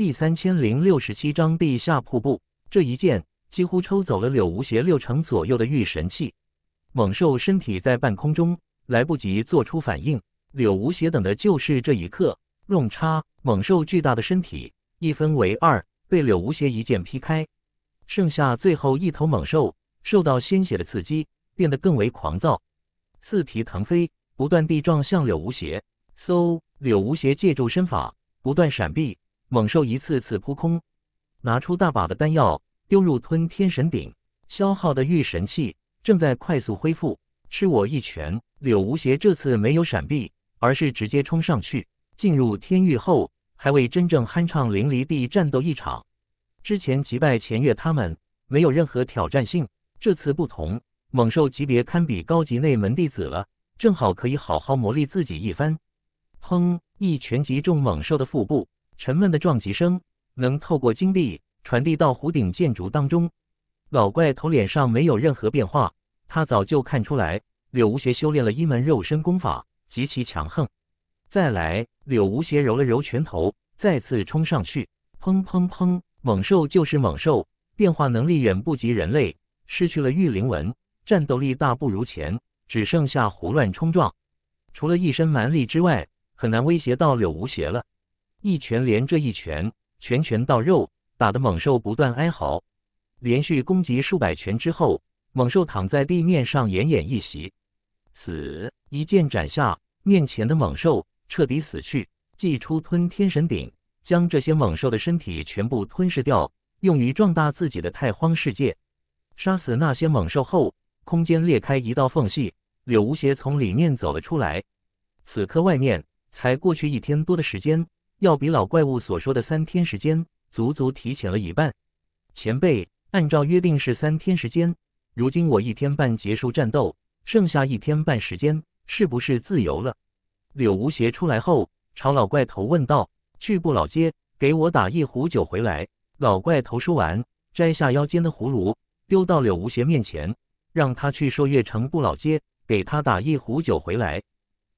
第三千零六十七章地下瀑布。这一剑几乎抽走了柳无邪六成左右的御神器。猛兽身体在半空中来不及做出反应，柳无邪等的就是这一刻。弄叉，猛兽巨大的身体一分为二，被柳无邪一剑劈开。剩下最后一头猛兽受到鲜血的刺激，变得更为狂躁，四蹄腾飞，不断地撞向柳无邪。嗖！柳无邪借助身法不断闪避。猛兽一次次扑空，拿出大把的丹药丢入吞天神鼎，消耗的玉神器正在快速恢复。吃我一拳！柳无邪这次没有闪避，而是直接冲上去。进入天域后，还未真正酣畅淋漓地战斗一场。之前击败钱月他们没有任何挑战性，这次不同，猛兽级别堪比高级内门弟子了，正好可以好好磨砺自己一番。砰！一拳击中猛兽的腹部。沉闷的撞击声能透过金壁传递到湖顶建筑当中。老怪头脸上没有任何变化，他早就看出来，柳无邪修炼了一门肉身功法，极其强横。再来，柳无邪揉了揉拳头，再次冲上去。砰砰砰！猛兽就是猛兽，变化能力远不及人类，失去了御灵纹，战斗力大不如前，只剩下胡乱冲撞。除了一身蛮力之外，很难威胁到柳无邪了。一拳连着一拳，拳拳到肉，打的猛兽不断哀嚎。连续攻击数百拳之后，猛兽躺在地面上奄奄一息。死一剑斩下面前的猛兽，彻底死去。祭出吞天神鼎，将这些猛兽的身体全部吞噬掉，用于壮大自己的太荒世界。杀死那些猛兽后，空间裂开一道缝隙，柳无邪从里面走了出来。此刻外面才过去一天多的时间。要比老怪物所说的三天时间足足提前了一半。前辈，按照约定是三天时间，如今我一天半结束战斗，剩下一天半时间，是不是自由了？柳无邪出来后，朝老怪头问道：“去不老街，给我打一壶酒回来。”老怪头说完，摘下腰间的葫芦，丢到柳无邪面前，让他去朔月城不老街给他打一壶酒回来。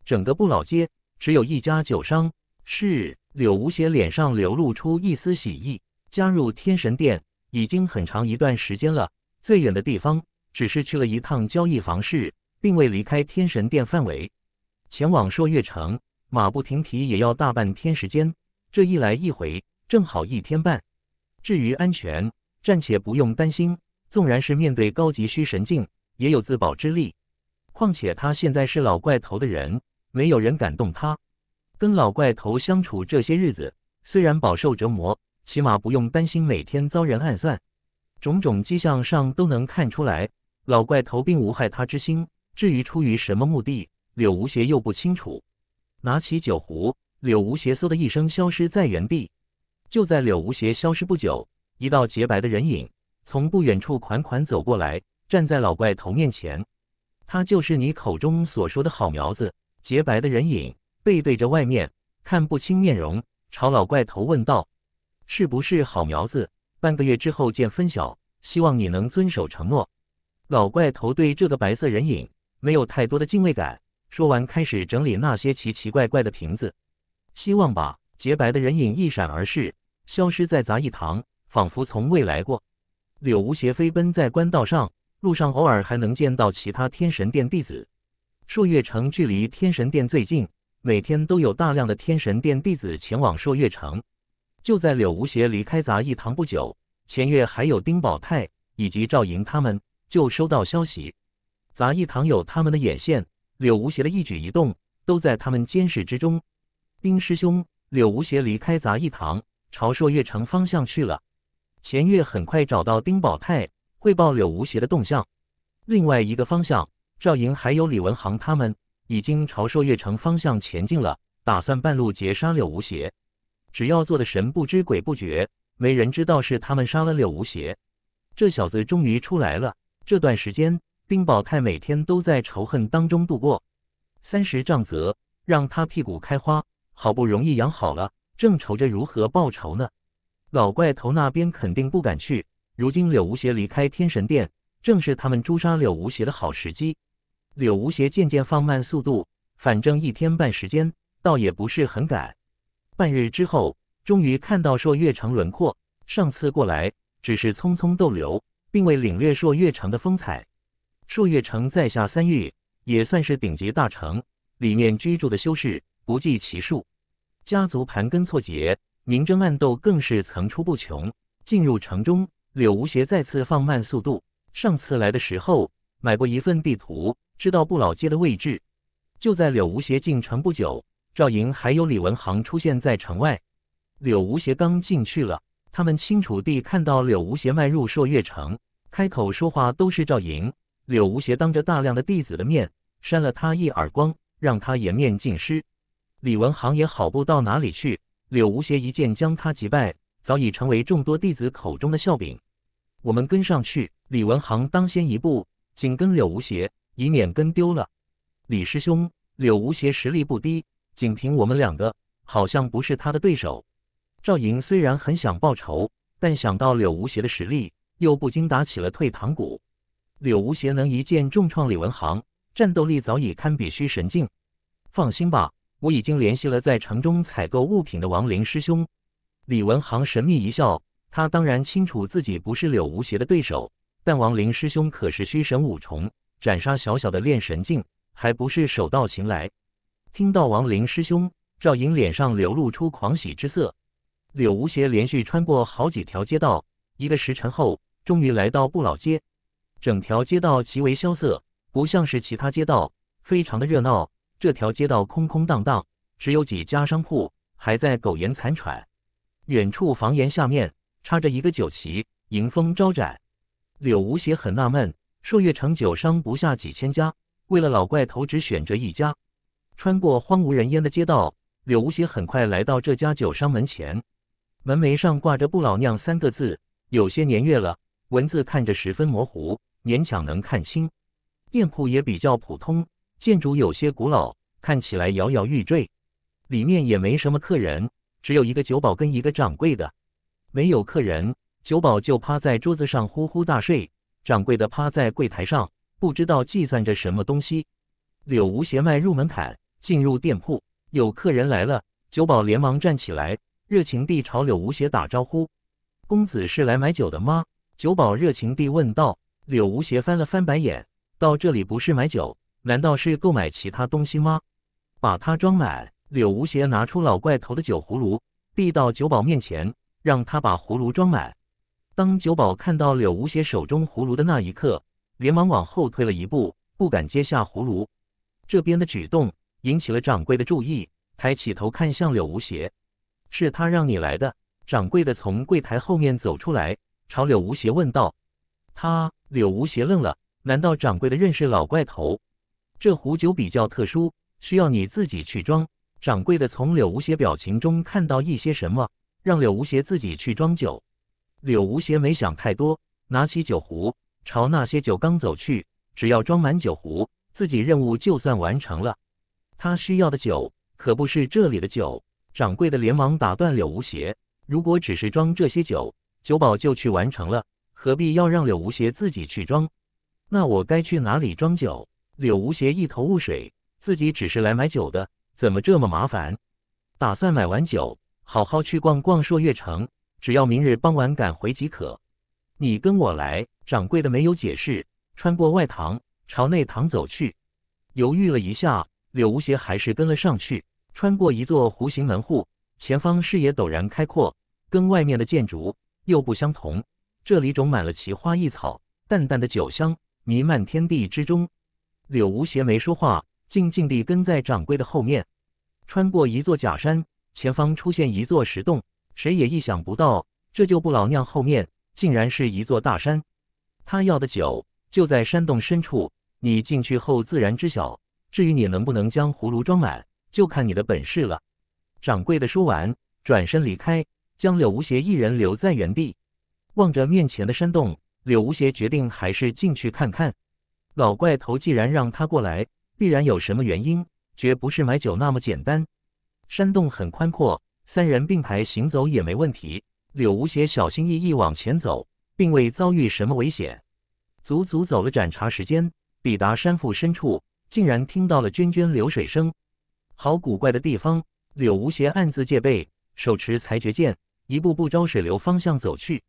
整个不老街只有一家酒商，是。柳无邪脸上流露出一丝喜意，加入天神殿已经很长一段时间了，最远的地方只是去了一趟交易房市，并未离开天神殿范围。前往朔月城，马不停蹄也要大半天时间，这一来一回正好一天半。至于安全，暂且不用担心，纵然是面对高级虚神境，也有自保之力。况且他现在是老怪头的人，没有人敢动他。跟老怪头相处这些日子，虽然饱受折磨，起码不用担心每天遭人暗算。种种迹象上都能看出来，老怪头并无害他之心。至于出于什么目的，柳无邪又不清楚。拿起酒壶，柳无邪嗖的一声消失在原地。就在柳无邪消失不久，一道洁白的人影从不远处款款走过来，站在老怪头面前。他就是你口中所说的好苗子，洁白的人影。背对着外面，看不清面容，朝老怪头问道：“是不是好苗子？半个月之后见分晓，希望你能遵守承诺。”老怪头对这个白色人影没有太多的敬畏感。说完，开始整理那些奇奇怪怪的瓶子。希望吧。洁白的人影一闪而逝，消失在杂役堂，仿佛从未来过。柳无邪飞奔在官道上，路上偶尔还能见到其他天神殿弟子。朔月城距离天神殿最近。每天都有大量的天神殿弟子前往朔月城。就在柳无邪离开杂役堂不久，前月还有丁宝泰以及赵莹他们就收到消息，杂役堂有他们的眼线，柳无邪的一举一动都在他们监视之中。丁师兄，柳无邪离开杂役堂，朝朔月城方向去了。钱月很快找到丁宝泰，汇报柳无邪的动向。另外一个方向，赵莹还有李文航他们。已经朝朔月城方向前进了，打算半路截杀柳无邪。只要做的神不知鬼不觉，没人知道是他们杀了柳无邪。这小子终于出来了。这段时间，丁宝泰每天都在仇恨当中度过。三十丈泽让他屁股开花，好不容易养好了，正愁着如何报仇呢。老怪头那边肯定不敢去。如今柳无邪离开天神殿，正是他们诛杀柳无邪的好时机。柳无邪渐渐放慢速度，反正一天半时间，倒也不是很赶。半日之后，终于看到朔月城轮廓。上次过来只是匆匆逗留，并未领略朔月城的风采。朔月城在下三域也算是顶级大城，里面居住的修士不计其数，家族盘根错节，明争暗斗更是层出不穷。进入城中，柳无邪再次放慢速度。上次来的时候，买过一份地图。知道不老街的位置，就在柳无邪进城不久，赵莹还有李文航出现在城外。柳无邪刚进去了，他们清楚地看到柳无邪迈入朔月城，开口说话都是赵莹。柳无邪当着大量的弟子的面扇了他一耳光，让他颜面尽失。李文航也好不到哪里去，柳无邪一剑将他击败，早已成为众多弟子口中的笑柄。我们跟上去，李文航当先一步，紧跟柳无邪。以免跟丢了，李师兄，柳无邪实力不低，仅凭我们两个好像不是他的对手。赵莹虽然很想报仇，但想到柳无邪的实力，又不禁打起了退堂鼓。柳无邪能一剑重创李文航，战斗力早已堪比虚神境。放心吧，我已经联系了在城中采购物品的王林师兄。李文航神秘一笑，他当然清楚自己不是柳无邪的对手，但王林师兄可是虚神五重。斩杀小小的炼神境，还不是手到擒来。听到王林师兄，赵莹脸上流露出狂喜之色。柳无邪连续穿过好几条街道，一个时辰后，终于来到不老街。整条街道极为萧瑟，不像是其他街道，非常的热闹。这条街道空空荡荡，只有几家商铺还在苟延残喘。远处房檐下面插着一个酒旗，迎风招展。柳无邪很纳闷。朔月，城酒商不下几千家。为了老怪头，只选择一家。穿过荒无人烟的街道，柳无邪很快来到这家酒商门前。门楣上挂着“不老酿”三个字，有些年月了，文字看着十分模糊，勉强能看清。店铺也比较普通，建筑有些古老，看起来摇摇欲坠。里面也没什么客人，只有一个酒保跟一个掌柜的。没有客人，酒保就趴在桌子上呼呼大睡。掌柜的趴在柜台上，不知道计算着什么东西。柳无邪迈入门槛，进入店铺。有客人来了，酒保连忙站起来，热情地朝柳无邪打招呼：“公子是来买酒的吗？”酒保热情地问道。柳无邪翻了翻白眼，到这里不是买酒，难道是购买其他东西吗？把它装满。柳无邪拿出老怪头的酒葫芦，递到酒保面前，让他把葫芦装满。当酒保看到柳无邪手中葫芦的那一刻，连忙往后退了一步，不敢接下葫芦。这边的举动引起了掌柜的注意，抬起头看向柳无邪：“是他让你来的。”掌柜的从柜台后面走出来，朝柳无邪问道：“他？”柳无邪愣了，难道掌柜的认识老怪头？这壶酒比较特殊，需要你自己去装。掌柜的从柳无邪表情中看到一些什么，让柳无邪自己去装酒。柳无邪没想太多，拿起酒壶朝那些酒缸走去。只要装满酒壶，自己任务就算完成了。他需要的酒可不是这里的酒。掌柜的连忙打断柳无邪：“如果只是装这些酒，酒保就去完成了，何必要让柳无邪自己去装？”“那我该去哪里装酒？”柳无邪一头雾水，自己只是来买酒的，怎么这么麻烦？打算买完酒，好好去逛逛朔月城。只要明日傍晚赶回即可。你跟我来。掌柜的没有解释，穿过外堂，朝内堂走去。犹豫了一下，柳无邪还是跟了上去。穿过一座弧形门户，前方视野陡然开阔，跟外面的建筑又不相同。这里种满了奇花异草，淡淡的酒香弥漫天地之中。柳无邪没说话，静静地跟在掌柜的后面。穿过一座假山，前方出现一座石洞。谁也意想不到，这旧不老娘后面竟然是一座大山。他要的酒就在山洞深处，你进去后自然知晓。至于你能不能将葫芦装满，就看你的本事了。掌柜的说完，转身离开，将柳无邪一人留在原地，望着面前的山洞，柳无邪决定还是进去看看。老怪头既然让他过来，必然有什么原因，绝不是买酒那么简单。山洞很宽阔。三人并排行走也没问题。柳无邪小心翼翼往前走，并未遭遇什么危险。足足走了盏茶时间，抵达山腹深处，竟然听到了涓涓流水声。好古怪的地方！柳无邪暗自戒备，手持裁决剑，一步步朝水流方向走去。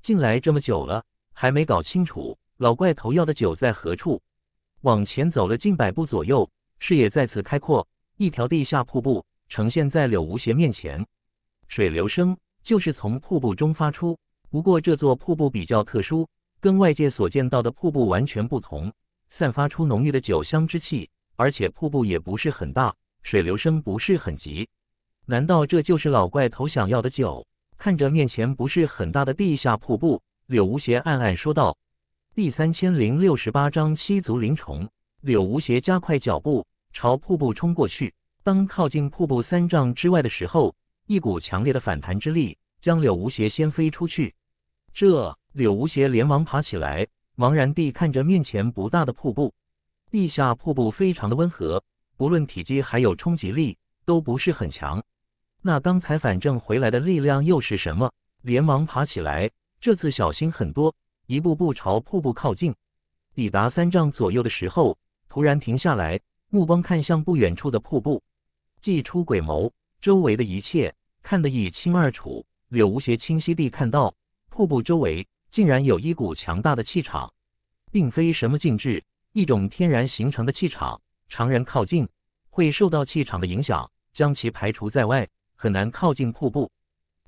进来这么久了，还没搞清楚老怪头要的酒在何处。往前走了近百步左右，视野再次开阔，一条地下瀑布。呈现在柳无邪面前，水流声就是从瀑布中发出。不过这座瀑布比较特殊，跟外界所见到的瀑布完全不同，散发出浓郁的酒香之气，而且瀑布也不是很大，水流声不是很急。难道这就是老怪头想要的酒？看着面前不是很大的地下瀑布，柳无邪暗暗说道：“第三千零六十八章七足灵虫。”柳无邪加快脚步朝瀑布冲过去。当靠近瀑布三丈之外的时候，一股强烈的反弹之力将柳无邪掀飞出去。这柳无邪连忙爬起来，茫然地看着面前不大的瀑布。地下瀑布非常的温和，不论体积还有冲击力，都不是很强。那刚才反正回来的力量又是什么？连忙爬起来，这次小心很多，一步步朝瀑布靠近。抵达三丈左右的时候，突然停下来，目光看向不远处的瀑布。既出鬼谋，周围的一切看得一清二楚。柳无邪清晰地看到，瀑布周围竟然有一股强大的气场，并非什么禁制，一种天然形成的气场。常人靠近，会受到气场的影响，将其排除在外，很难靠近瀑布。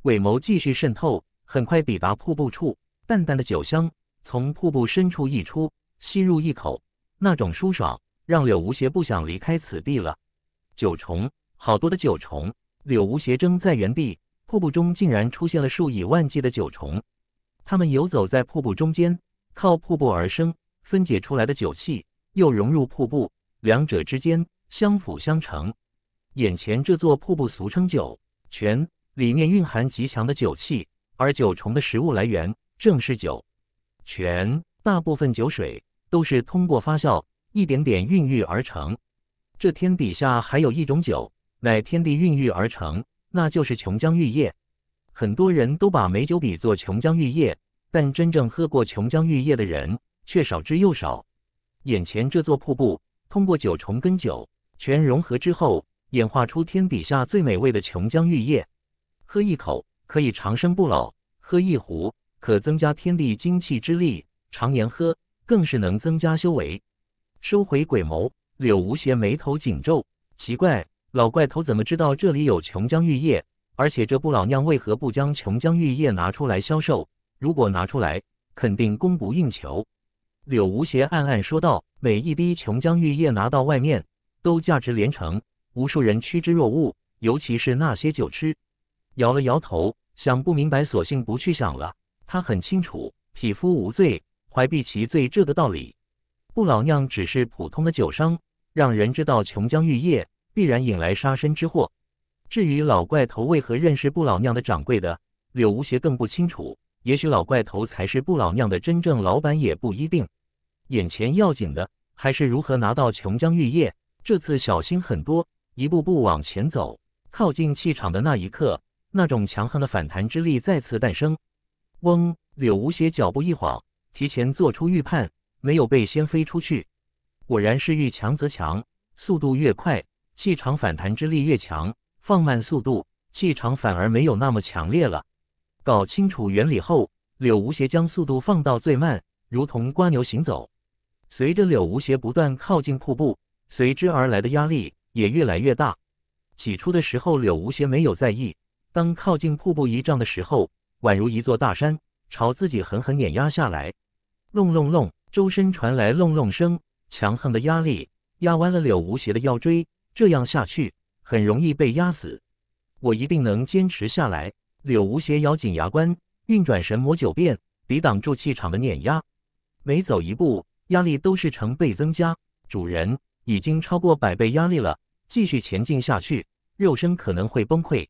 鬼谋继续渗透，很快抵达瀑布处。淡淡的酒香从瀑布深处溢出，吸入一口，那种舒爽让柳无邪不想离开此地了。九重。好多的酒虫，柳无邪怔在原地，瀑布中竟然出现了数以万计的酒虫，它们游走在瀑布中间，靠瀑布而生，分解出来的酒气又融入瀑布，两者之间相辅相成。眼前这座瀑布俗称酒泉，里面蕴含极强的酒气，而酒虫的食物来源正是酒泉，大部分酒水都是通过发酵一点点孕育而成。这天底下还有一种酒。乃天地孕育而成，那就是琼浆玉液。很多人都把美酒比作琼浆玉液，但真正喝过琼浆玉液的人却少之又少。眼前这座瀑布，通过九重根酒全融合之后，演化出天底下最美味的琼浆玉液。喝一口可以长生不老，喝一壶可增加天地精气之力，常年喝更是能增加修为。收回鬼眸，柳无邪眉头紧皱，奇怪。老怪头怎么知道这里有琼浆玉液？而且这不老娘为何不将琼浆玉液拿出来销售？如果拿出来，肯定供不应求。柳无邪暗暗说道：“每一滴琼浆玉液拿到外面，都价值连城，无数人趋之若鹜，尤其是那些酒痴。”摇了摇头，想不明白，索性不去想了。他很清楚“匹夫无罪，怀璧其罪”这个道理。不老娘只是普通的酒商，让人知道琼浆玉液。必然引来杀身之祸。至于老怪头为何认识不老酿的掌柜的，柳无邪更不清楚。也许老怪头才是不老酿的真正老板，也不一定。眼前要紧的还是如何拿到琼浆玉液。这次小心很多，一步步往前走。靠近气场的那一刻，那种强横的反弹之力再次诞生。嗡！柳无邪脚步一晃，提前做出预判，没有被掀飞出去。果然是遇强则强，速度越快。气场反弹之力越强，放慢速度，气场反而没有那么强烈了。搞清楚原理后，柳无邪将速度放到最慢，如同蜗牛行走。随着柳无邪不断靠近瀑布，随之而来的压力也越来越大。起初的时候，柳无邪没有在意，当靠近瀑布一丈的时候，宛如一座大山朝自己狠狠碾压下来。隆隆隆，周身传来隆隆声，强横的压力压弯了柳无邪的腰椎。这样下去很容易被压死，我一定能坚持下来。柳无邪咬紧牙关，运转神魔九变，抵挡住气场的碾压。每走一步，压力都是成倍增加。主人已经超过百倍压力了，继续前进下去，肉身可能会崩溃。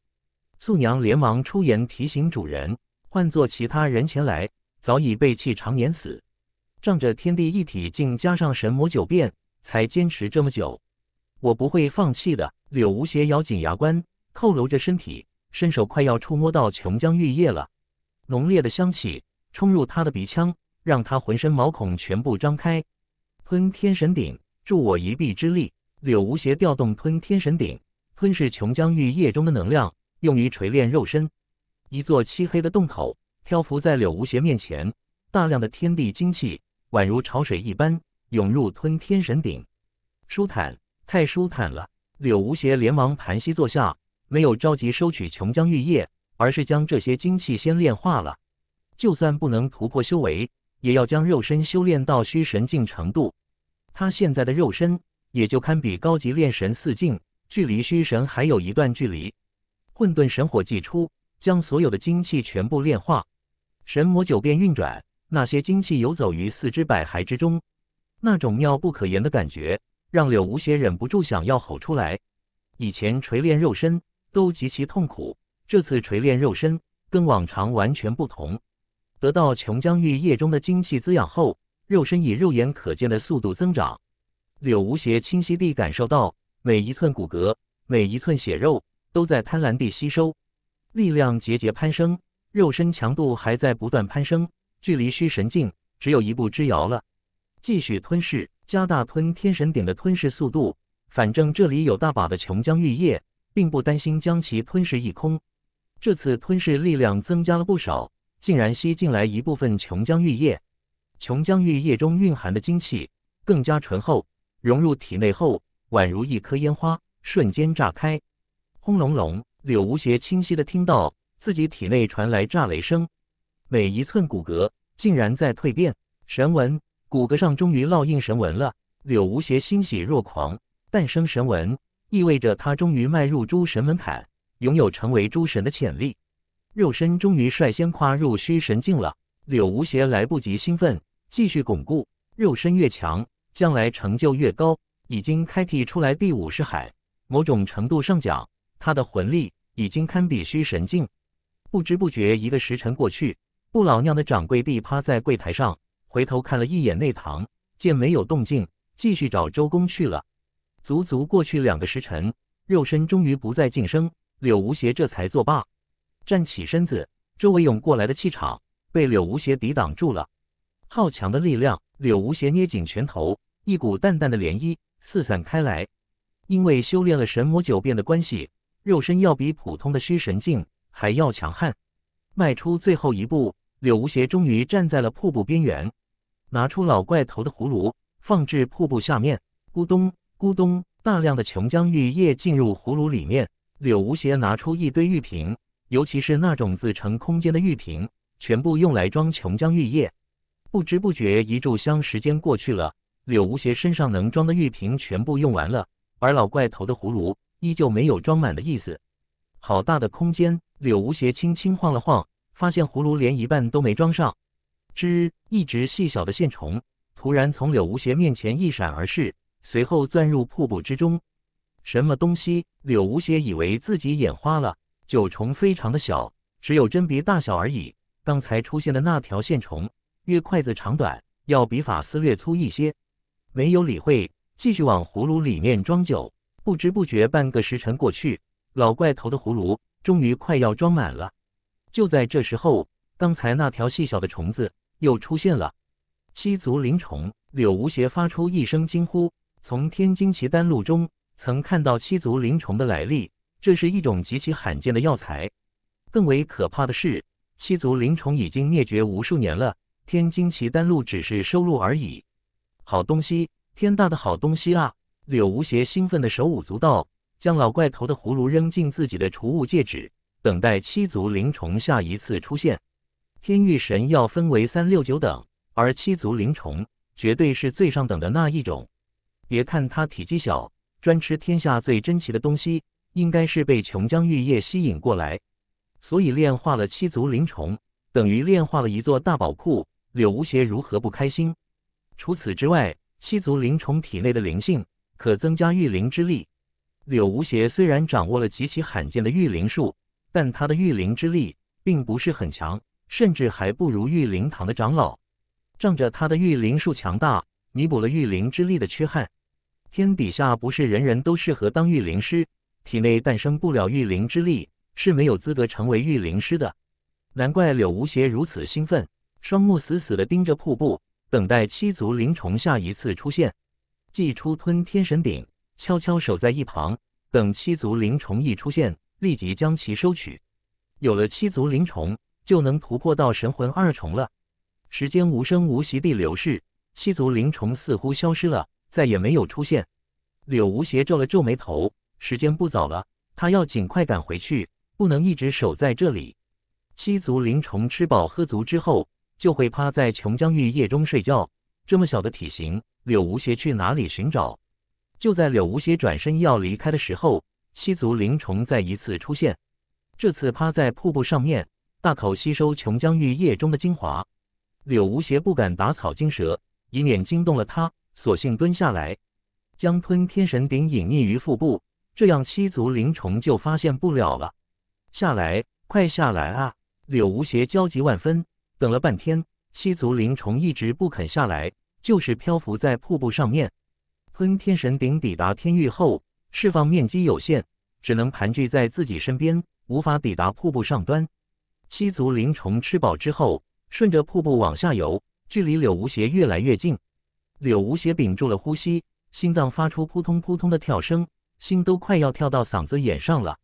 素娘连忙出言提醒主人：，换做其他人前来，早已被气场碾死。仗着天地一体，竟加上神魔九变，才坚持这么久。我不会放弃的！柳无邪咬紧牙关，扣揉着身体，伸手快要触摸到琼浆玉液了。浓烈的香气冲入他的鼻腔，让他浑身毛孔全部张开。吞天神鼎助我一臂之力！柳无邪调动吞天神鼎，吞噬琼浆玉液中的能量，用于锤炼肉身。一座漆黑的洞口漂浮在柳无邪面前，大量的天地精气宛如潮水一般涌入吞天神鼎，舒坦。太舒坦了！柳无邪连忙盘膝坐下，没有着急收取琼浆玉液，而是将这些精气先炼化了。就算不能突破修为，也要将肉身修炼到虚神境程度。他现在的肉身也就堪比高级炼神四境，距离虚神还有一段距离。混沌神火祭出，将所有的精气全部炼化。神魔九变运转，那些精气游走于四肢百骸之中，那种妙不可言的感觉。让柳无邪忍不住想要吼出来。以前锤炼肉身都极其痛苦，这次锤炼肉身跟往常完全不同。得到琼浆玉液中的精气滋养后，肉身以肉眼可见的速度增长。柳无邪清晰地感受到，每一寸骨骼、每一寸血肉都在贪婪地吸收，力量节节攀升，肉身强度还在不断攀升，距离虚神境只有一步之遥了。继续吞噬。加大吞天神鼎的吞噬速度，反正这里有大把的琼浆玉液，并不担心将其吞噬一空。这次吞噬力量增加了不少，竟然吸进来一部分琼浆玉液。琼浆玉液中蕴含的精气更加醇厚，融入体内后，宛如一颗烟花，瞬间炸开。轰隆隆，柳无邪清晰的听到自己体内传来炸雷声，每一寸骨骼竟然在蜕变，神纹。骨骼上终于烙印神纹了，柳无邪欣喜若狂。诞生神纹意味着他终于迈入诸神门槛，拥有成为诸神的潜力。肉身终于率先跨入虚神境了，柳无邪来不及兴奋，继续巩固。肉身越强，将来成就越高。已经开辟出来第五识海，某种程度上讲，他的魂力已经堪比虚神境。不知不觉，一个时辰过去，不老酿的掌柜弟趴在柜台上。回头看了一眼内堂，见没有动静，继续找周公去了。足足过去两个时辰，肉身终于不再晋升，柳无邪这才作罢，站起身子。周围涌过来的气场被柳无邪抵挡住了，好强的力量！柳无邪捏紧拳头，一股淡淡的涟漪四散开来。因为修炼了神魔九变的关系，肉身要比普通的虚神境还要强悍。迈出最后一步，柳无邪终于站在了瀑布边缘。拿出老怪头的葫芦，放置瀑布下面，咕咚咕咚，大量的琼浆玉液进入葫芦里面。柳无邪拿出一堆玉瓶，尤其是那种自成空间的玉瓶，全部用来装琼浆玉液。不知不觉，一炷香时间过去了，柳无邪身上能装的玉瓶全部用完了，而老怪头的葫芦依旧没有装满的意思。好大的空间，柳无邪轻轻晃了晃，发现葫芦连一半都没装上。只一直细小的线虫突然从柳无邪面前一闪而逝，随后钻入瀑布之中。什么东西？柳无邪以为自己眼花了。酒虫非常的小，只有针鼻大小而已。刚才出现的那条线虫，约筷子长短，要比法丝略粗一些。没有理会，继续往葫芦里面装酒。不知不觉，半个时辰过去，老怪头的葫芦终于快要装满了。就在这时候，刚才那条细小的虫子。又出现了七足灵虫，柳无邪发出一声惊呼。从《天津奇丹录》中曾看到七足灵虫的来历，这是一种极其罕见的药材。更为可怕的是，七足灵虫已经灭绝无数年了，《天津奇丹录》只是收录而已。好东西，天大的好东西啊！柳无邪兴奋的手舞足蹈，将老怪头的葫芦扔进自己的储物戒指，等待七足灵虫下一次出现。天域神要分为三六九等，而七足灵虫绝对是最上等的那一种。别看它体积小，专吃天下最珍奇的东西，应该是被琼浆玉液吸引过来，所以炼化了七足灵虫，等于炼化了一座大宝库。柳无邪如何不开心？除此之外，七足灵虫体内的灵性可增加御灵之力。柳无邪虽然掌握了极其罕见的御灵术，但他的御灵之力并不是很强。甚至还不如御灵堂的长老，仗着他的御灵术强大，弥补了御灵之力的缺憾。天底下不是人人都适合当御灵师，体内诞生不了御灵之力是没有资格成为御灵师的。难怪柳无邪如此兴奋，双目死死地盯着瀑布，等待七足灵虫下一次出现，祭出吞天神鼎，悄悄守在一旁，等七足灵虫一出现，立即将其收取。有了七足灵虫。就能突破到神魂二重了。时间无声无息地流逝，七足灵虫似乎消失了，再也没有出现。柳无邪皱了皱眉头，时间不早了，他要尽快赶回去，不能一直守在这里。七足灵虫吃饱喝足之后，就会趴在琼浆玉液中睡觉。这么小的体型，柳无邪去哪里寻找？就在柳无邪转身要离开的时候，七足灵虫再一次出现，这次趴在瀑布上面。大口吸收琼浆玉液中的精华，柳无邪不敢打草惊蛇，以免惊动了他，索性蹲下来，将吞天神鼎隐匿于腹部，这样七足灵虫就发现不了了。下来，快下来啊！柳无邪焦急万分，等了半天，七足灵虫一直不肯下来，就是漂浮在瀑布上面。吞天神鼎抵达天域后，释放面积有限，只能盘踞在自己身边，无法抵达瀑布上端。七足灵虫吃饱之后，顺着瀑布往下游，距离柳无邪越来越近。柳无邪屏住了呼吸，心脏发出扑通扑通的跳声，心都快要跳到嗓子眼上了。